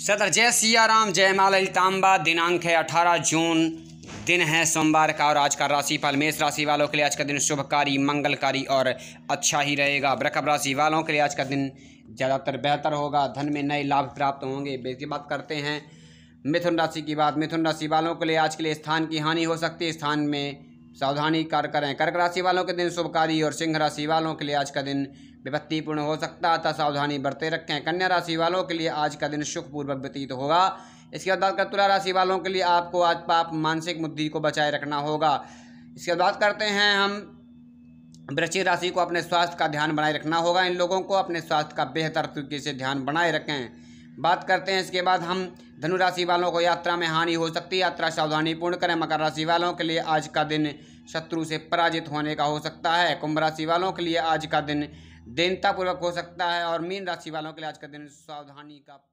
सदर जय सिया राम जय माल तांबा दिनांक है 18 जून दिन है सोमवार का और आज का राशिफल मेष राशि वालों के लिए आज का दिन शुभकारी मंगलकारी और अच्छा ही रहेगा ब्रकअप राशि वालों के लिए आज का दिन ज़्यादातर बेहतर होगा धन में नए लाभ प्राप्त होंगे बेटी बात करते हैं मिथुन राशि की बात मिथुन राशि वालों के लिए आज के लिए स्थान की हानि हो सकती है स्थान में सावधानी कार्य करें कर्क राशि वालों के दिन शुभकारी और सिंह राशि वालों के लिए आज का दिन विपत्तिपूर्ण हो सकता है अतः सावधानी बरते रखें कन्या राशि वालों के लिए आज का दिन सुखपूर्वक व्यतीत होगा इसके बाद बात करें तुला राशि वालों के लिए आपको आज पाप मानसिक बुद्धि को बचाए रखना होगा इसके बाद बात करते हैं हम वृश्चिक राशि को अपने स्वास्थ्य का ध्यान बनाए रखना होगा इन लोगों को अपने स्वास्थ्य का बेहतर तरीके से ध्यान बनाए रखें बात करते हैं इसके बाद हम धनु राशि वालों को यात्रा में हानि हो सकती है यात्रा सावधानीपूर्ण करें मकर राशि वालों के लिए आज का दिन शत्रु से पराजित होने का हो सकता है कुंभ राशि वालों के लिए आज का दिन दीनतापूर्वक हो सकता है और मीन राशि वालों के लिए आज का दिन सावधानी का